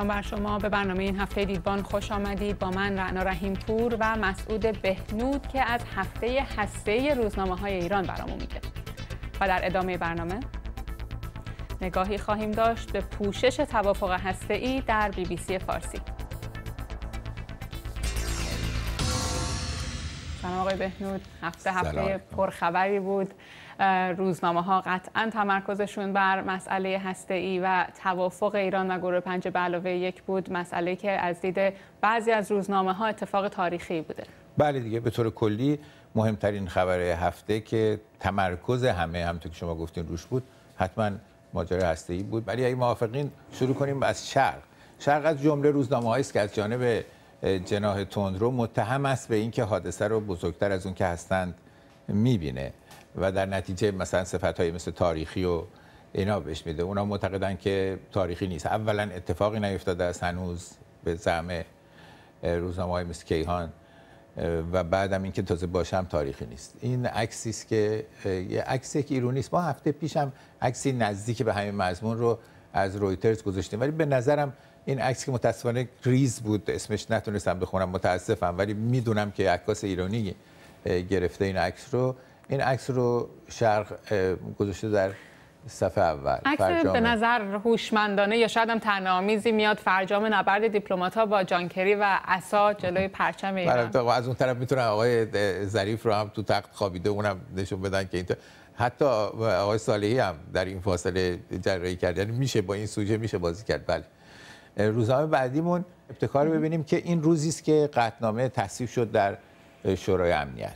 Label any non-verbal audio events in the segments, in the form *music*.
سلام بر شما به برنامه این هفته دیدبان خوش آمدید با من رعنا رحیم پور و مسعود بهنود که از هفته هسته روزنامه های ایران برامون میگه و در ادامه برنامه نگاهی خواهیم داشت به پوشش توافق هسته ای در بی بی سی فارسی آقای بهنود هفته هفته پرخبری بود روزنامه ها قطعا تمرکزشون بر مسئله هسته ای و توافق ایران و گروه پنج به علاوه یک بود مسئله که از دید بعضی از روزنامه ها اتفاق تاریخی بوده بله دیگه به طور کلی مهمترین خبر هفته که تمرکز همه همطور که شما گفتین روش بود حتما ماجرا هسته ای بود ولی اگه موافقین شروع کنیم از شرق شرق از جمله روزنامه است که از جانب جناه تندرو متهم است به اینکه حادثه رو بزرگتر از اون که هستند میبینه و در نتیجه مثلا صفت مثل تاریخی و اینا بهش میده اونا معتقدن که تاریخی نیست اولا اتفاقی نیفتاده است هنوز به زعم روزنامه های مثل کیهان و بعدم اینکه تازه باشم تاریخی نیست این عکسی است که یه عکس یک ایرونی است ما هفته پیشم عکسی نزدیک به همین مضمون رو از رویترز گذاشتیم ولی به نظرم این عکس که متاسفانه ریز بود اسمش نتونستم بخونم متاسفم ولی میدونم که عکاس ایرانی گرفته این عکس رو این عکس رو شرق گذاشته در صفحه اول عکس به نظر هوشمندانه یا شاید هم تنامیزی میاد فرجام نبرد دیپلمات ها با جانکری و اسا جلوی پرچم ایران از اون طرف میتونن آقای ظریف رو هم تو تخت خوابیده اونم نشون بدن که اینطور حتی آقای صالحی هم در این فاصله جرایی کرد یعنی میشه با این سوژه میشه بازی کرد بله روزنامه بعدیمون ابتکار ببینیم که این روزی است که قطنامه تصویب شد در شورای امنیت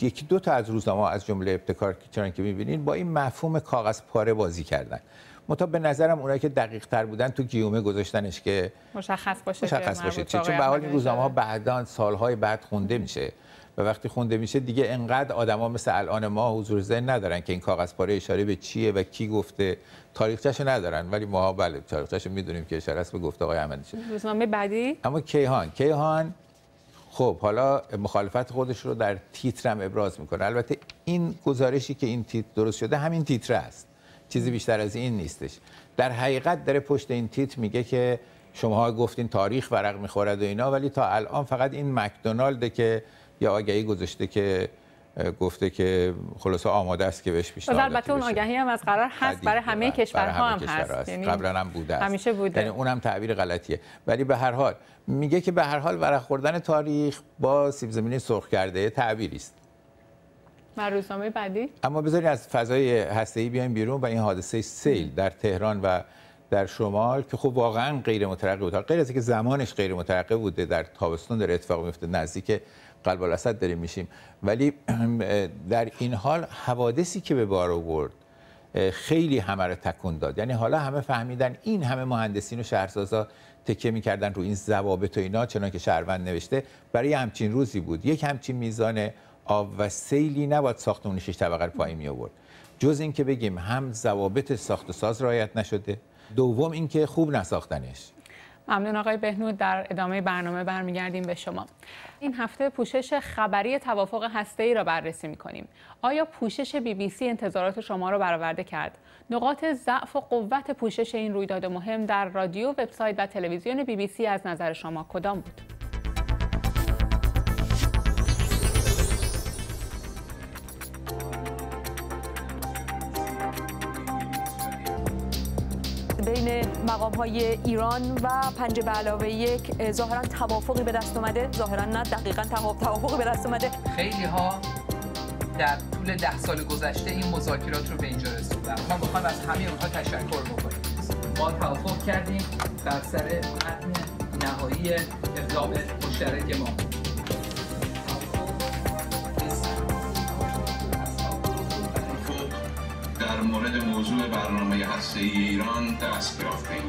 یکی دو تا از روزنامه از جمله ابتکار که که می‌بینین با این مفهوم کاغذ پاره بازی کردن متو به نظرم اونایی که دقیق تر بودن تو گیومه گذاشتنش که مشخص باشه مشخص باشه چون به حال این ها بعدان سالهای بعد خونده میشه و وقتی خونده میشه دیگه انقدر آدما مثل الان ما حضور ذهن ندارن که این کاغذ پاره اشاره به چیه و کی گفته تاریخچه‌شو ندارن ولی ما بله تاریخچه‌شو میدونیم که اشاره است به گفته آقای احمدی روزنامه بعدی اما کیهان کیهان خب حالا مخالفت خودش رو در تیترم ابراز میکنه البته این گزارشی که این تیتر درست شده همین تیتر است چیزی بیشتر از این نیستش در حقیقت داره پشت این تیت میگه که شما گفتین تاریخ ورق میخورد و اینا ولی تا الان فقط این مکدونالده که یا آگهی گذاشته که گفته که خلاصه آماده است که بهش پیشنهاد البته اون آگهی هم از قرار هست برای همه کشورها هم هست یعنی قبلا هم بوده است همیشه بوده یعنی اونم تعبیر غلطیه ولی به هر حال میگه که به هر حال ورق خوردن تاریخ با سیب زمینی سرخ کرده تعبیری است و بعدی اما بذارید از فضای هسته‌ای بیایم بیرون و این حادثه سیل در تهران و در شمال که خب واقعا غیر مترقب بود غیر از اینکه زمانش غیر مترقب بوده در تابستون در اتفاق میفته نزدیک قلب الاسد داریم میشیم ولی *clears throat* در این حال حوادثی که به بار آورد خیلی همه رو تکون داد یعنی حالا همه فهمیدن این همه مهندسین و شهرسازا تکیه میکردن رو این ضوابط و اینا چنانکه شهروند نوشته برای همچین روزی بود یک همچین میزان آب و سیلی نباید ساخت شش طبقه رو پایین می آورد جز اینکه بگیم هم ضوابط ساخت و ساز رعایت نشده دوم اینکه خوب نساختنش ممنون آقای بهنود در ادامه برنامه برمیگردیم به شما این هفته پوشش خبری توافق هسته ای را بررسی می کنیم آیا پوشش بی بی سی انتظارات شما را برآورده کرد نقاط ضعف و قوت پوشش این رویداد مهم در رادیو وبسایت و تلویزیون بی بی سی از نظر شما کدام بود مقام های ایران و پنج به علاوه یک ظاهرا توافقی به دست اومده ظاهرا نه دقیقا توافقی به دست اومده خیلی ها در طول ده سال گذشته این مذاکرات رو به اینجا رسوندن ما میخوایم از همه اونها تشکر بکنیم ما توافق کردیم بر سر متن نهایی اقدام مشترک ما مورد موضوع برنامه هسته ای ایران دست یافتهایم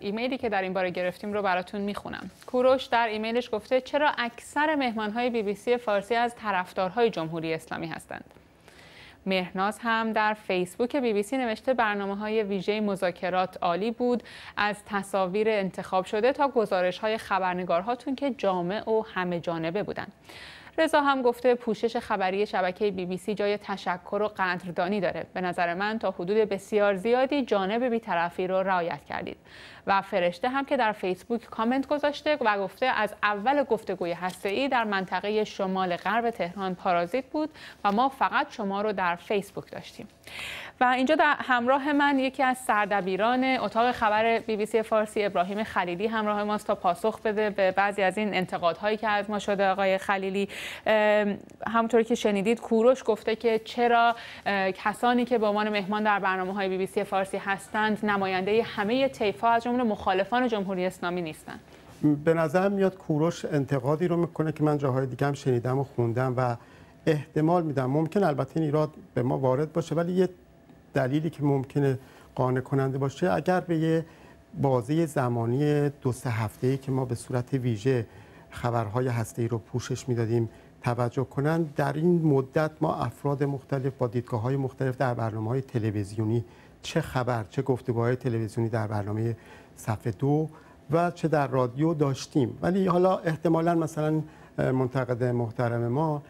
ایمیلی که در این باره گرفتیم رو براتون میخونم کوروش در ایمیلش گفته چرا اکثر مهمانهای بی بی سی فارسی از طرفدارهای جمهوری اسلامی هستند مهناز هم در فیسبوک بی بی سی نوشته برنامه های ویژه مذاکرات عالی بود از تصاویر انتخاب شده تا گزارش های خبرنگارهاتون که جامع و همه جانبه بودند رضا هم گفته پوشش خبری شبکه بی بی سی جای تشکر و قدردانی داره به نظر من تا حدود بسیار زیادی جانب بیطرفی رو رعایت کردید و فرشته هم که در فیسبوک کامنت گذاشته و گفته از اول گفتگوی ای در منطقه شمال غرب تهران پارازیت بود و ما فقط شما رو در فیسبوک داشتیم و اینجا در همراه من یکی از سردبیران اتاق خبر بی بی سی فارسی ابراهیم خلیلی همراه ماست تا پاسخ بده به بعضی از این انتقادهایی که از ما شده آقای خلیلی همونطور که شنیدید کوروش گفته که چرا کسانی که به عنوان مهمان در برنامه های بی بی سی فارسی هستند نماینده همه طیف‌ها از جمله مخالفان جمهوری اسلامی نیستند به نظر میاد کوروش انتقادی رو میکنه که من جاهای دیگه هم شنیدم و خوندم و احتمال میدم ممکن البته این ایراد به ما وارد باشه ولی یه دلیلی که ممکنه قانع کننده باشه اگر به یه بازی زمانی دو سه ای که ما به صورت ویژه خبرهای هستی رو پوشش میدادیم توجه کنند در این مدت ما افراد مختلف با دیدگاه های مختلف در برنامه های تلویزیونی چه خبر چه گفتگوهای تلویزیونی در برنامه صفحه دو و چه در رادیو داشتیم ولی حالا احتمالا مثلا منتقد محترم ما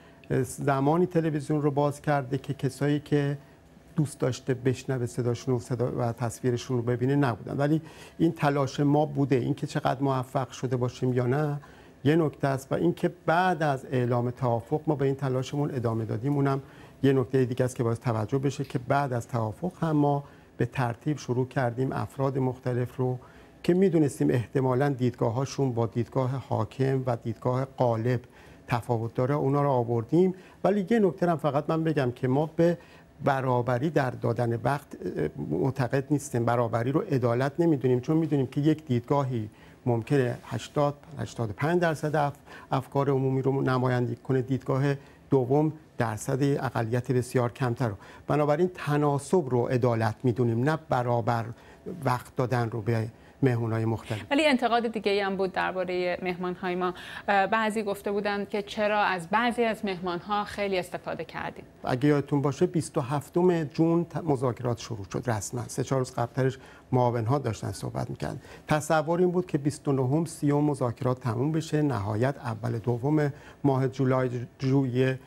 زمانی تلویزیون رو باز کرده که کسایی که دوست داشته بشنوه صداشون و, صدا و تصویرشون رو ببینه نبودن ولی این تلاش ما بوده اینکه چقدر موفق شده باشیم یا نه یه نکته است و اینکه بعد از اعلام توافق ما به این تلاشمون ادامه دادیم اونم یه نکته دیگه است که باید توجه بشه که بعد از توافق هم ما به ترتیب شروع کردیم افراد مختلف رو که میدونستیم احتمالا هاشون با دیدگاه حاکم و دیدگاه قالب تفاوت داره اونا رو آوردیم ولی یه نکته هم فقط من بگم که ما به برابری در دادن وقت معتقد نیستیم برابری رو عدالت نمیدونیم چون میدونیم که یک دیدگاهی ممکنه 80 85 درصد افکار عمومی رو نمایندگی کنه دیدگاه دوم درصد اقلیت بسیار کمتر رو بنابراین تناسب رو عدالت میدونیم نه برابر وقت دادن رو به مهمون های مختلف ولی انتقاد دیگه هم بود درباره مهمان های ما بعضی گفته بودند که چرا از بعضی از مهمان ها خیلی استفاده کردیم اگه یادتون باشه 27 جون مذاکرات شروع شد رسما سه چهار روز قبلترش معاون ها داشتن صحبت میکرد تصور این بود که 29 30 مذاکرات تموم بشه نهایت اول دوم ماه جولای جویه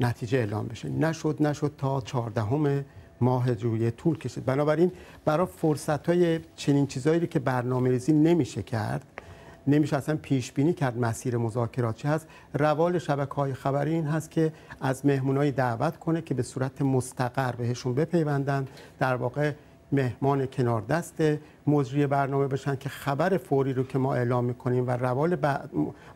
نتیجه اعلام بشه نشد نشد تا 14 ماه جویه طول کشید بنابراین برای فرصت های چنین چیزهایی که برنامه ریزی نمیشه کرد نمیشه اصلا پیش بینی کرد مسیر مذاکرات چه هست روال شبکه های خبری این هست که از مهمون دعوت کنه که به صورت مستقر بهشون بپیوندن در واقع مهمان دست مجری برنامه بشن که خبر فوری رو که ما اعلام میکنیم و روال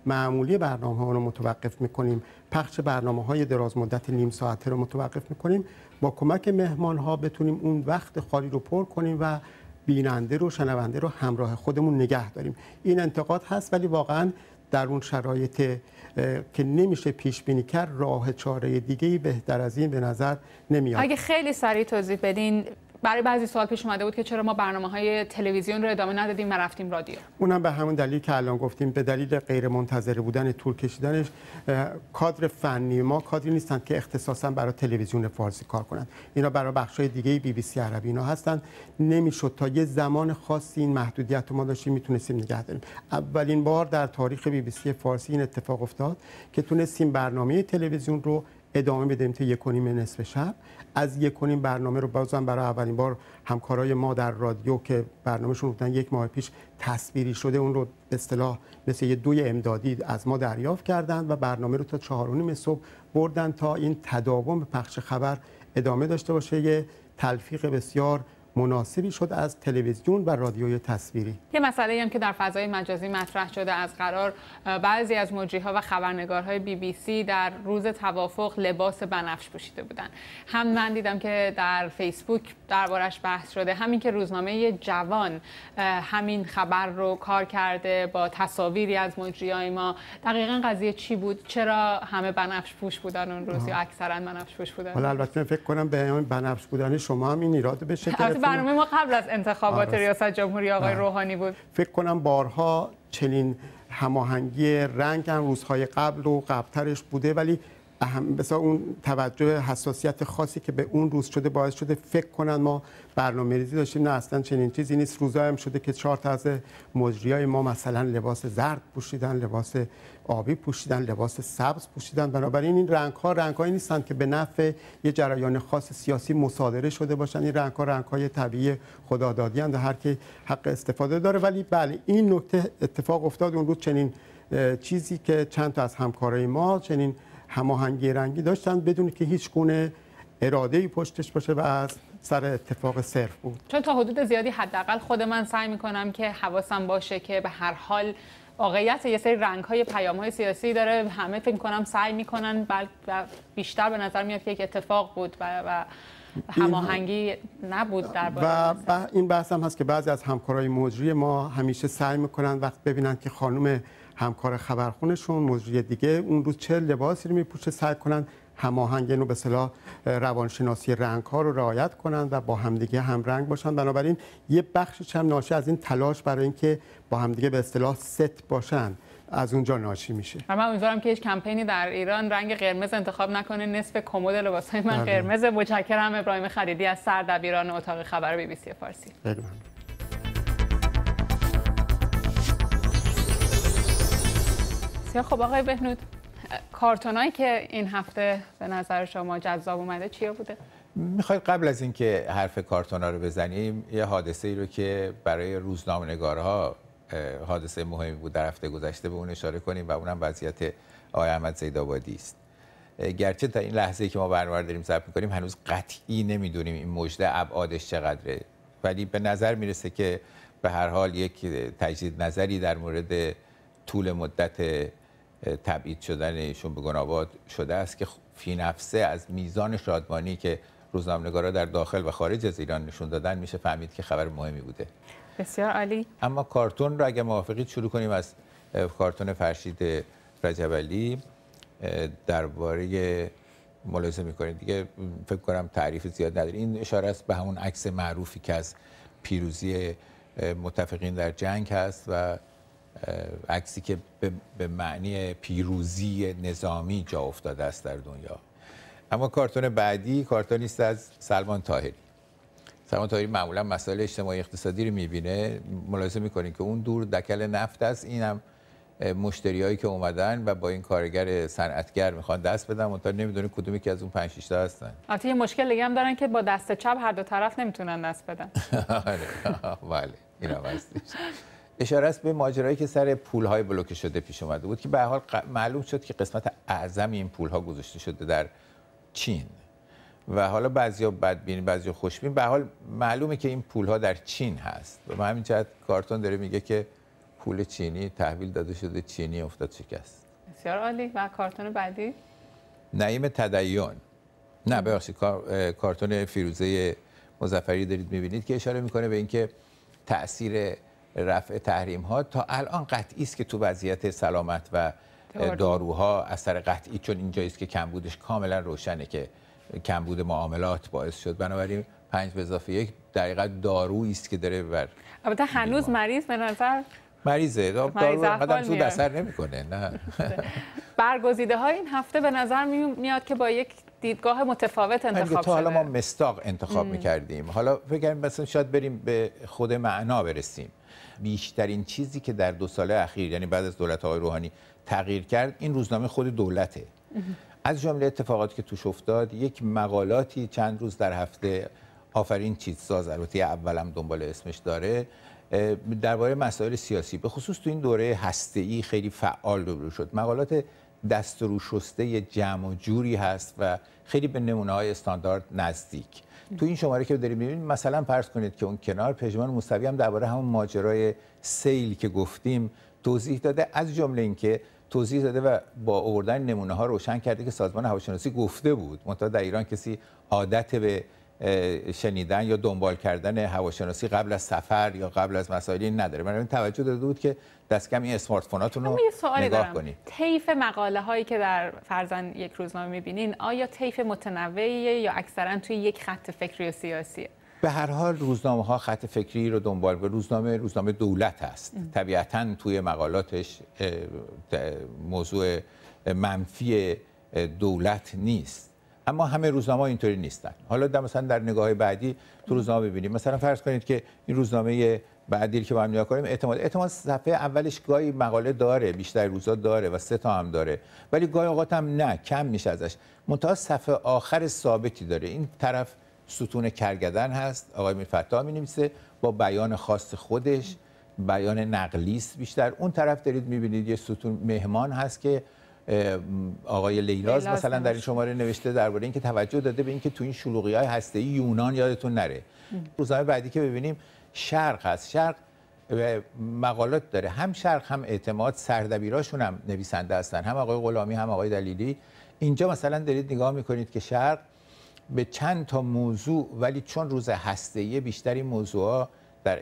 معمولی برنامه ها رو متوقف میکنیم پخش برنامه های دراز مدت نیم ساعته رو متوقف میکنیم با کمک مهمان ها بتونیم اون وقت خالی رو پر کنیم و بیننده رو شنونده رو همراه خودمون نگه داریم این انتقاد هست ولی واقعا در اون شرایط که نمیشه پیش بینی کرد راه چاره دیگه بهتر از این به نظر نمیاد اگه خیلی سریع توضیح بدین برای بعضی سوال پیش اومده بود که چرا ما برنامه های تلویزیون رو ادامه ندادیم و رفتیم رادیو اونم به همون دلیل که الان گفتیم به دلیل غیر منتظره بودن طول کشیدنش کادر فنی ما کادری نیستند که اختصاصا برای تلویزیون فارسی کار کنند اینا برای بخش های دیگه بی بی سی عربی اینا هستن نمیشد تا یه زمان خاصی این محدودیت رو ما داشتیم میتونستیم نگه داریم اولین بار در تاریخ بی بی سی فارسی این اتفاق افتاد که تونستیم برنامه تلویزیون رو ادامه بدیم تا یک و نیم نصف شب از یک کنیم برنامه رو بازم برای اولین بار همکارای ما در رادیو که برنامهشون بودن یک ماه پیش تصویری شده اون رو به اصطلاح مثل یه دوی امدادی از ما دریافت کردند و برنامه رو تا چهار صبح بردن تا این تداوم پخش خبر ادامه داشته باشه یه تلفیق بسیار مناسبی شد از تلویزیون و رادیوی تصویری یه مسئله هم که در فضای مجازی مطرح شده از قرار بعضی از مجریها و خبرنگارهای بی بی سی در روز توافق لباس بنفش پوشیده بودن هم من دیدم که در فیسبوک دربارش بحث شده همین که روزنامه جوان همین خبر رو کار کرده با تصاویری از مجریای ما دقیقا قضیه چی بود چرا همه بنفش پوش بودن اون روز یا اکثرا بنفش پوش بودن حالا البته فکر کنم به بنفش بودن شما هم این بشه خب، برنامه ما قبل از انتخابات آره. ریاست جمهوری آقای آره. روحانی بود فکر کنم بارها چنین هماهنگی رنگ هم روزهای قبل و قبلترش بوده ولی هم اون توجه حساسیت خاصی که به اون روز شده باعث شده فکر کنن ما برنامه ریزی داشتیم نه اصلا چنین چیزی نیست روزا هم شده که چهار تا از مجریای ما مثلا لباس زرد پوشیدن لباس آبی پوشیدن لباس سبز پوشیدن بنابراین این رنگ ها رنگ هایی نیستند که به نفع یه جریان خاص سیاسی مصادره شده باشن این رنگ ها رنگ های طبیعی خدادادی اند هر کی حق استفاده داره ولی بله این نکته اتفاق افتاد اون روز چنین چیزی که چند تا از همکارای ما چنین هماهنگی رنگی داشتن بدون که هیچ گونه اراده ای پشتش باشه و از سر اتفاق صرف بود چون تا حدود زیادی حداقل خود من سعی میکنم که حواسم باشه که به هر حال واقعیت یه سری رنگ های پیام های سیاسی داره همه فکر کنم سعی میکنن بلکه بیشتر به نظر میاد که یک اتفاق بود و هماهنگی نبود در و این بحث هم هست که بعضی از همکارای مجری ما همیشه سعی میکنن وقت ببینن که خانم همکار خبرخونشون مجری دیگه اون روز چه لباسی رو میپوشه سعی کنن هماهنگ اینو به صلاح روانشناسی رنگ ها رو رعایت کنن و با همدیگه هم رنگ باشن بنابراین یه بخشی هم ناشی از این تلاش برای اینکه با همدیگه به اصطلاح ست باشن از اونجا ناشی میشه من امیدوارم که هیچ کمپینی در ایران رنگ قرمز انتخاب نکنه نصف کمد لباسای من بله. قرمز متشکرم ابراهیم خریدی از سردبیران اتاق خبر بی بی سی فارسی خب آقای بهنود کارتونایی که این هفته به نظر شما جذاب اومده چیا بوده میخواید قبل از اینکه حرف کارتونا رو بزنیم یه حادثه ای رو که برای روزنامه‌نگارها حادثه مهمی بود در هفته گذشته به اون اشاره کنیم و اونم وضعیت آقای احمد زیدآبادی است گرچه تا این لحظه که ما برنامه داریم ضبط میکنیم هنوز قطعی نمیدونیم این مژده ابعادش چقدره ولی به نظر میرسه که به هر حال یک تجدید نظری در مورد طول مدت تبعید شدن ایشون به گناباد شده است که فی نفسه از میزان شادمانی که روزنامه‌نگارا در داخل و خارج از ایران نشون دادن میشه فهمید که خبر مهمی بوده بسیار عالی اما کارتون رو اگه موافقید شروع کنیم از کارتون فرشید رجبلی درباره ملاحظه میکنید دیگه فکر کنم تعریف زیاد نداره این اشاره است به همون عکس معروفی که از پیروزی متفقین در جنگ هست و عکسی که به معنی پیروزی نظامی جا افتاده است در دنیا اما کارتون بعدی کارتونی است از سلمان تاهری سرمایه‌داری معمولا مسائل اجتماعی اقتصادی رو میبینه ملاحظه میکنین که اون دور دکل نفت است اینم مشتریایی که اومدن و با این کارگر صنعتگر میخوان دست بدن اونطور نمیدونه کدومی که از اون 5 6 تا هستن البته یه مشکل هم دارن که با دست چپ هر دو طرف نمیتونن دست بدن *laughs* آره بله اینا واسه اشاره است به ماجرایی که سر پولهای بلوکه شده پیش اومده بود که به حال معلوم شد که قسمت اعظم این پولها گذاشته شده در چین و حالا بعضیا بدبین خوش خوشبین به حال معلومه که این پول ها در چین هست و همین جهت کارتون داره میگه که پول چینی تحویل داده شده چینی افتاد شکست بسیار عالی و کارتون بعدی نعیم تدین نه ببخشید کارتون فیروزه مزفری دارید میبینید که اشاره میکنه به اینکه تاثیر رفع تحریم ها تا الان قطعی است که تو وضعیت سلامت و داروها اثر قطعی چون اینجاییست که کمبودش کاملا روشنه که کمبود معاملات باعث شد بنابراین پنج به اضافه یک دقیقا دارویی است که داره بر البته هنوز مریض به نظر مریضه خب، دارو قدم زود اثر نمیکنه نه *laughs* برگزیده های این هفته به نظر میاد که با یک دیدگاه متفاوت انتخاب شده تا حالا ما مستاق انتخاب ام. میکردیم حالا فکر مثلا شاید بریم به خود معنا برسیم بیشترین چیزی که در دو سال اخیر یعنی بعد از دولت های روحانی تغییر کرد این روزنامه خود دولته از جمله اتفاقاتی که توش افتاد یک مقالاتی چند روز در هفته آفرین چیتساز البته اولم دنبال اسمش داره درباره مسائل سیاسی به خصوص تو این دوره هسته‌ای خیلی فعال روبرو شد مقالات دست رو شسته جمع و جوری هست و خیلی به نمونه های استاندارد نزدیک تو این شماره که داریم میبینیم، مثلا پرس کنید که اون کنار پژمان موسوی هم درباره همون ماجرای سیل که گفتیم توضیح داده از جمله اینکه توضیح داده و با آوردن نمونه ها روشن کرده که سازمان هواشناسی گفته بود منتها در ایران کسی عادت به شنیدن یا دنبال کردن هواشناسی قبل از سفر یا قبل از مسائلی نداره من توجه داده بود که دست کم این اسمارت فوناتون رو نگاه کنید طیف مقاله هایی که در فرزن یک روزنامه میبینین آیا طیف متنوعیه یا اکثرا توی یک خط فکری و سیاسیه به هر حال روزنامه ها خط فکری رو دنبال به روزنامه روزنامه دولت هست طبیعتا توی مقالاتش موضوع منفی دولت نیست اما همه روزنامه اینطوری نیستن حالا در مثلا در نگاه بعدی تو روزنامه ببینیم مثلا فرض کنید که این روزنامه بعدی که با هم نگاه کنیم اعتماد اعتماد صفحه اولش گاهی مقاله داره بیشتر روزا داره و سه تا هم داره ولی گاهی اوقات نه کم میشه ازش منتها صفحه آخر ثابتی داره این طرف ستون کرگدن هست آقای میرفتا می نویسه با بیان خاص خودش بیان نقلیس بیشتر اون طرف دارید بینید یه ستون مهمان هست که آقای لیلاز مثلا در این شماره نوشته درباره اینکه توجه داده به اینکه تو این شلوغی های یونان یادتون نره روزنامه بعدی که ببینیم شرق هست شرق مقالات داره هم شرق هم اعتماد سردبیراشون هم نویسنده هستن هم آقای غلامی هم آقای دلیلی اینجا مثلا دارید نگاه میکنید که شرق به چند تا موضوع ولی چون روز هسته بیشتر این موضوع در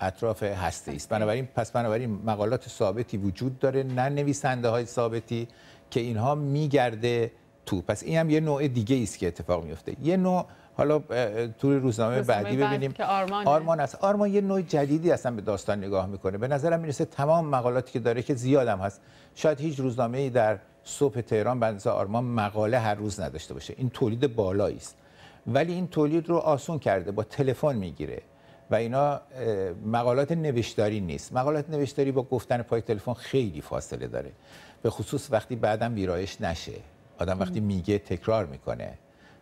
اطراف هسته است بنابراین پس بنابراین مقالات ثابتی وجود داره نه نویسنده های ثابتی که اینها میگرده تو پس این هم یه نوع دیگه است که اتفاق میفته یه نوع حالا تو روزنامه, بعدی ببینیم که آرمان, آرمان است آرمان یه نوع جدیدی اصلا به داستان نگاه میکنه به نظرم میرسه تمام مقالاتی که داره که زیادم هست شاید هیچ روزنامه ای در صبح تهران بنز آرمان مقاله هر روز نداشته باشه این تولید بالایی است ولی این تولید رو آسون کرده با تلفن میگیره و اینا مقالات نوشتاری نیست مقالات نوشتاری با گفتن پای تلفن خیلی فاصله داره به خصوص وقتی بعدم ویرایش نشه آدم وقتی میگه تکرار میکنه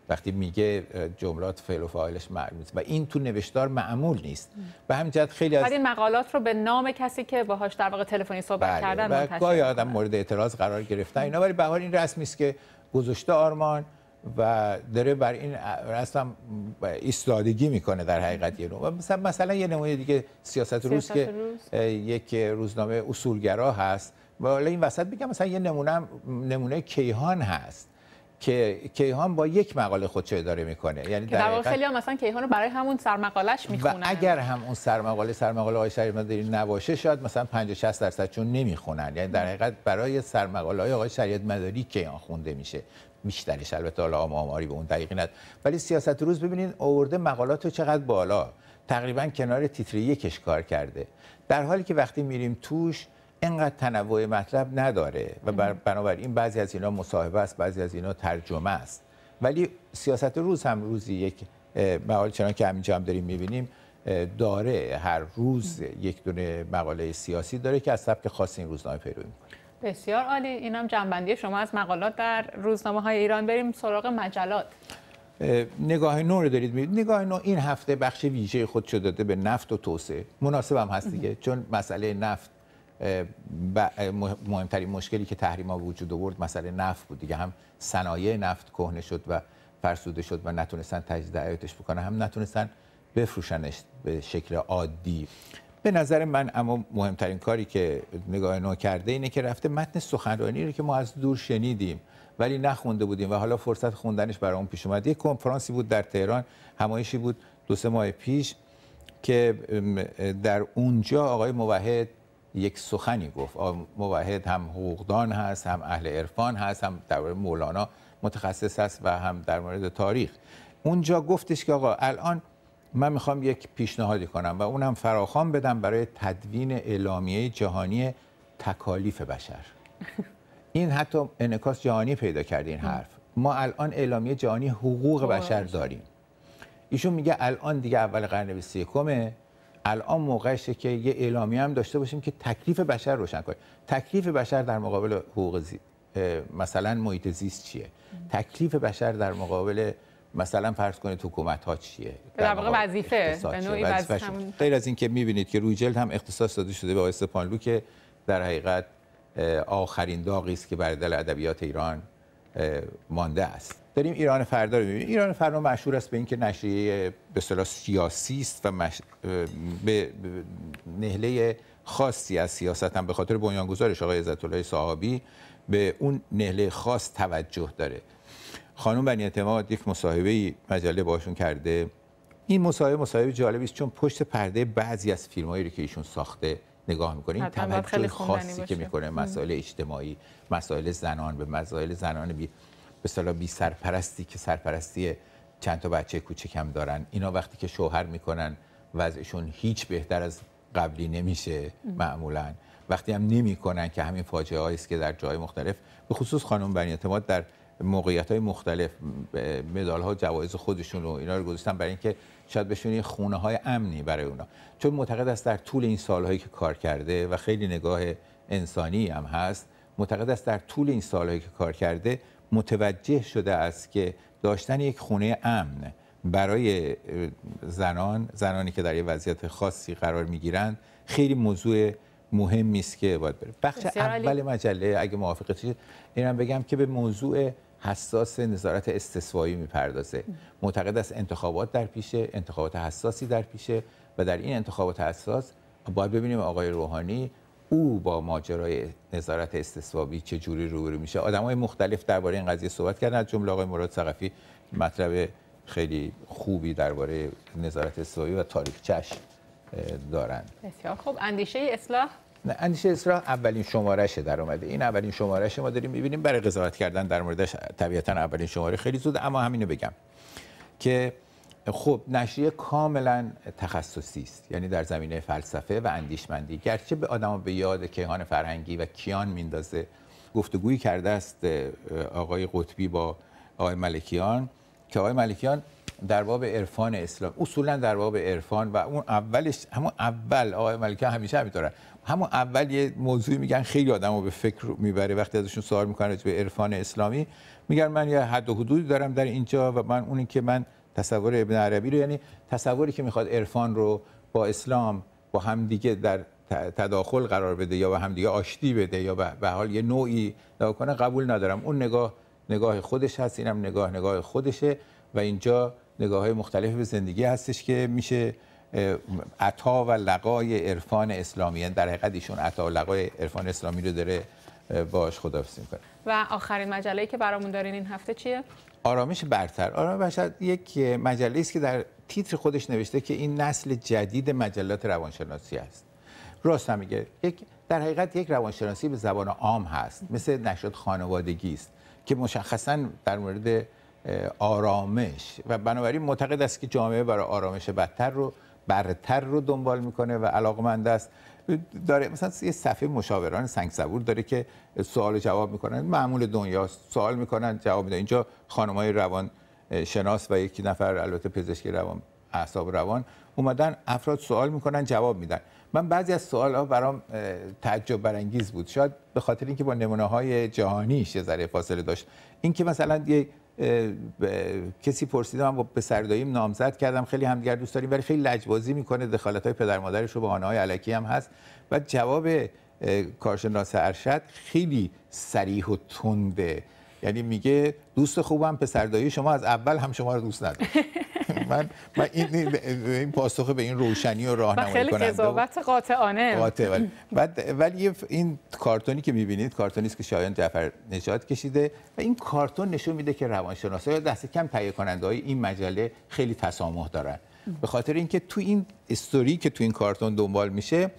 وقتی میگه جملات فعل و فاعلش معلوم و این تو نوشتار معمول نیست و همین خیلی از این مقالات رو به نام کسی که باهاش در واقع تلفنی صحبت بله. کردن منتشر گاهی آدم مورد اعتراض قرار گرفتن اینا ولی به حال این رسمی است که گذشته آرمان و داره بر این رسم استادگی میکنه در حقیقت یه نوع مثلا مثلا یه نمونه دیگه سیاست روز که یک روزنامه اصولگرا هست و این وسط بگم مثلا یه نمونه نمونه کیهان هست که کیهان با یک مقاله خودشو اداره میکنه یعنی در واقع خیلی هم مثلا کیهان رو برای همون سرمقالش میخونن و اگر هم اون سرمقاله سرمقاله آقای مداری نباشه شاید مثلا 50 60 درصد چون نمیخونن یعنی در حقیقت برای سرمقاله های آقای شریعت مداری کیهان خونده میشه بیشترش البته حالا آماری به اون دقیقی ند ولی سیاست روز ببینید آورده مقالات رو چقدر بالا تقریبا کنار تیتر یکش کار کرده در حالی که وقتی میریم توش اینقدر تنوع مطلب نداره و بنابراین بعضی از اینا مصاحبه است بعضی از اینا ترجمه است ولی سیاست روز هم روزی یک مقاله چنان که همینجا هم داریم میبینیم داره هر روز یک دونه مقاله سیاسی داره که از سبک خاص این روزنامه پیروی میکنه بسیار عالی اینم هم جنبندی شما از مقالات در روزنامه های ایران بریم سراغ مجلات نگاه نو رو دارید میبینید نگاه نو این هفته بخش ویژه خود شده داده به نفت و توسعه مناسبم هست دیگه چون مسئله نفت مهمترین مشکلی که تحریما وجود آورد مسئله نفت بود دیگه هم صنایع نفت کهنه شد و فرسوده شد و نتونستن تجدید بکنه هم نتونستن بفروشنش به شکل عادی به نظر من اما مهمترین کاری که نگاه نو کرده اینه که رفته متن سخنرانی رو که ما از دور شنیدیم ولی نخونده بودیم و حالا فرصت خوندنش برای اون پیش اومد یک کنفرانسی بود در تهران همایشی بود دو سه ماه پیش که در اونجا آقای موحد یک سخنی گفت موحد هم حقوقدان هست هم اهل عرفان هست هم در مورد مولانا متخصص است و هم در مورد تاریخ اونجا گفتش که آقا الان من میخوام یک پیشنهادی کنم و اونم فراخوان بدم برای تدوین اعلامیه جهانی تکالیف بشر *laughs* این حتی انعکاس جهانی پیدا کرد این حرف ما الان اعلامیه جهانی حقوق بشر داریم ایشون میگه الان دیگه اول قرن 21 الان موقعشه که یه اعلامی هم داشته باشیم که تکلیف بشر روشن کنیم تکلیف بشر در مقابل حقوق زی... مثلا محیط زیست چیه تکلیف بشر در مقابل مثلا فرض کنید حکومت ها چیه در واقع وظیفه به یعنی نوعی غیر از اینکه میبینید که روی جلد هم اختصاص داده شده به آقای سپانلو که در حقیقت آخرین داغی است که بر دل ادبیات ایران مانده است داریم ایران فردا رو میبینیم ایران فردا مشهور است به اینکه نشریه به اصطلاح سیاسی است و به نهله خاصی از سیاست هم به خاطر بنیانگذارش آقای عزت الله صاحبی به اون نهله خاص توجه داره خانم بنی اعتماد یک مصاحبه مجله باشون کرده این مصاحبه مصاحبه جالبی است چون پشت پرده بعضی از فیلمایی رو که ایشون ساخته نگاه میکنه این توجه خاصی که میکنه مسائل اجتماعی مسائل زنان به مسائل زنان به بی سرپرستی که سرپرستی چند تا بچه هم دارن اینا وقتی که شوهر میکنن وضعشون هیچ بهتر از قبلی نمیشه معمولا وقتی هم نمیکنن که همین فاجعه است که در جای مختلف به خصوص خانم بنی اعتماد در موقعیت های مختلف مدال ها جوایز خودشون رو اینا رو گذاشتن برای اینکه شاید بشون خونه های امنی برای اونا چون معتقد است در طول این هایی که کار کرده و خیلی نگاه انسانی هم هست معتقد است در طول این هایی که کار کرده متوجه شده است که داشتن یک خونه امن برای زنان زنانی که در یه وضعیت خاصی قرار گیرند خیلی موضوع مهمی است که باید بره بخش اول مجله اگه موافقتی اینم بگم که به موضوع حساس نظارت استثوایی میپردازه معتقد است انتخابات در پیشه انتخابات حساسی در پیشه و در این انتخابات حساس باید ببینیم آقای روحانی او با ماجرای نظارت استثوابی چه جوری روبرو میشه آدمای مختلف درباره این قضیه صحبت کردن از جمله آقای مراد ثقفی مطلب خیلی خوبی درباره نظارت استثوابی و تاریخچش دارند بسیار خوب اندیشه اصلاح نه اندیشه اصلاح اولین شمارهشه در اومده این اولین شمارهشه ما داریم میبینیم برای قضاوت کردن در موردش طبیعتا اولین شماره خیلی زود اما همینو بگم که خب نشریه کاملا تخصصی است یعنی در زمینه فلسفه و اندیشمندی گرچه به آدم به یاد کیهان فرهنگی و کیان میندازه گفتگویی کرده است آقای قطبی با آقای ملکیان که آقای ملکیان در باب عرفان اسلام اصولا در باب عرفان و اون اولش همون اول آقای ملکیان همیشه همینطوره همون اول یه موضوعی میگن خیلی آدمو به فکر میبره وقتی ازشون سوال میکنن به عرفان اسلامی میگن من یه حد و حدودی دارم در اینجا و من اونی که من تصور ابن عربی رو یعنی تصوری که میخواد عرفان رو با اسلام با هم دیگه در تداخل قرار بده یا با هم دیگه آشتی بده یا به حال یه نوعی کنه قبول ندارم اون نگاه نگاه خودش هست اینم نگاه نگاه خودشه و اینجا نگاه های مختلف به زندگی هستش که میشه عطا و لقای عرفان اسلامی یعنی در حقیقت ایشون عطا و لقای عرفان اسلامی رو داره باش خدافزی میکنه و آخرین مجله که برامون دارین این هفته چیه آرامش برتر آرامش برتر یک مجله است که در تیتر خودش نوشته که این نسل جدید مجلات روانشناسی است راست هم میگه یک در حقیقت یک روانشناسی به زبان عام هست مثل نشد خانوادگی است که مشخصا در مورد آرامش و بنابراین معتقد است که جامعه برای آرامش بدتر رو برتر رو دنبال میکنه و علاقمند است داره مثلا یه صفحه مشاوران سنگ صبور داره که سوال جواب میکنن معمول دنیا سوال میکنن جواب میدن اینجا های روان شناس و یکی نفر البته پزشک روان اعصاب روان اومدن افراد سوال میکنن جواب میدن من بعضی از سوال ها برام تعجب برانگیز بود شاید به خاطر اینکه با نمونه های جهانیش یه ذره فاصله داشت اینکه مثلا یه کسی پرسیدم با به سرداییم نامزد کردم خیلی همدیگر دوست داریم ولی خیلی لجبازی میکنه دخالت های پدر مادرش رو به آنهای علکی هم هست و جواب کارشناس ارشد خیلی سریح و تنده یعنی میگه دوست خوبم پسردایی شما از اول هم شما رو دوست نداره *laughs* من, من این, این پاسخ به این روشنی و راهنمایی کننده خیلی قضاوت قاطعانه قاطع بعد ولی این کارتونی که می‌بینید کارتونی است که شایان جعفر نجات کشیده و این کارتون نشون میده که روانشناسا یا دست کم تهیه کننده های این مجله خیلی تسامح دارن به خاطر اینکه تو این استوری که تو این کارتون دنبال میشه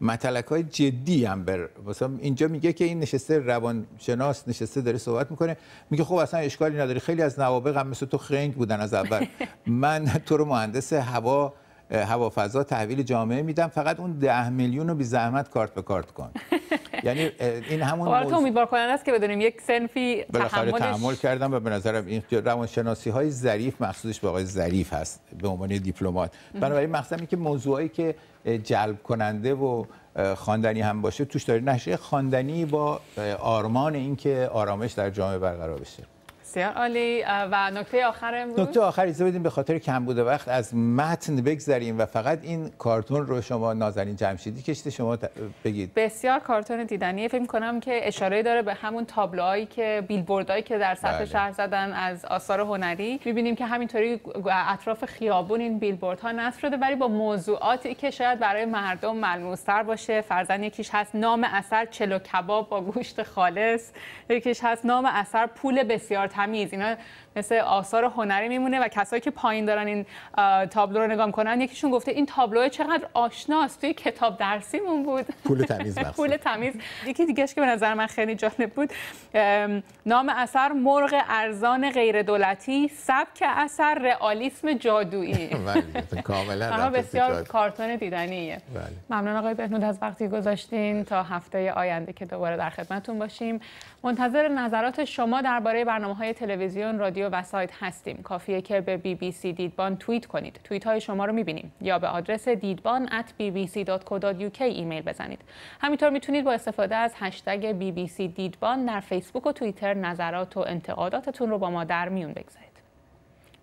متلک های جدی هم بر مثلا اینجا میگه که این نشسته روانشناس نشسته داره صحبت میکنه میگه خب اصلا اشکالی نداری خیلی از نوابق هم مثل تو خنگ بودن از اول *laughs* من تو رو مهندس هوا هوافضا تحویل جامعه میدم فقط اون ده میلیون رو بی زحمت کارت به کارت کن *laughs* یعنی این همون خب، امیدوار کننده است که بدونیم یک سنفی تحملش... تحمل کردم و به نظرم این روانشناسی های ظریف مخصوصش به آقای ظریف هست به عنوان دیپلمات بنابراین مقصدم که موضوعایی که جلب کننده و خواندنی هم باشه توش داره نشه خواندنی با آرمان اینکه آرامش در جامعه برقرار بشه بسیار عالی و نکته آخر امروز نکته آخر بدیم به خاطر کم بوده وقت از متن بگذریم و فقط این کارتون رو شما نازنین جمشیدی کشته شما بگید بسیار کارتون دیدنی فکر کنم که اشاره داره به همون تابلوهایی که بیلبوردهایی که در سطح بله. شهر زدن از آثار هنری میبینیم که همینطوری اطراف خیابون این بیلبوردها نصب شده ولی با موضوعاتی که شاید برای مردم ملموستر باشه فرزن یکیش هست نام اثر چلو کباب با گوشت خالص یکیش هست نام اثر پول بسیار Tamiz, you know, مثل آثار هنری میمونه و کسایی که پایین دارن این تابلو رو نگاه میکنن یکیشون گفته این تابلو چقدر آشناست توی کتاب درسیمون بود پول تمیز *laughs* پول تمیز یکی دیگهش که به نظر من خیلی جالب بود نام اثر مرغ ارزان غیر دولتی سبک اثر رئالیسم جادویی *laughs* بله، کاملا بسیار کارتون دیدنیه بله. ممنون آقای بهنود از وقتی گذاشتین تا هفته آینده که دوباره در خدمتتون باشیم منتظر نظرات شما درباره برنامه تلویزیون رادیو و سایت هستیم کافیه که به بی بی سی دیدبان توییت کنید توییت های شما رو میبینیم یا به آدرس دیدبان at bbc.co.uk ایمیل بزنید همینطور میتونید با استفاده از هشتگ سی دیدبان در فیسبوک و توییتر نظرات و انتقاداتتون رو با ما در میون بگذارید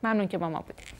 ممنون که با ما بودید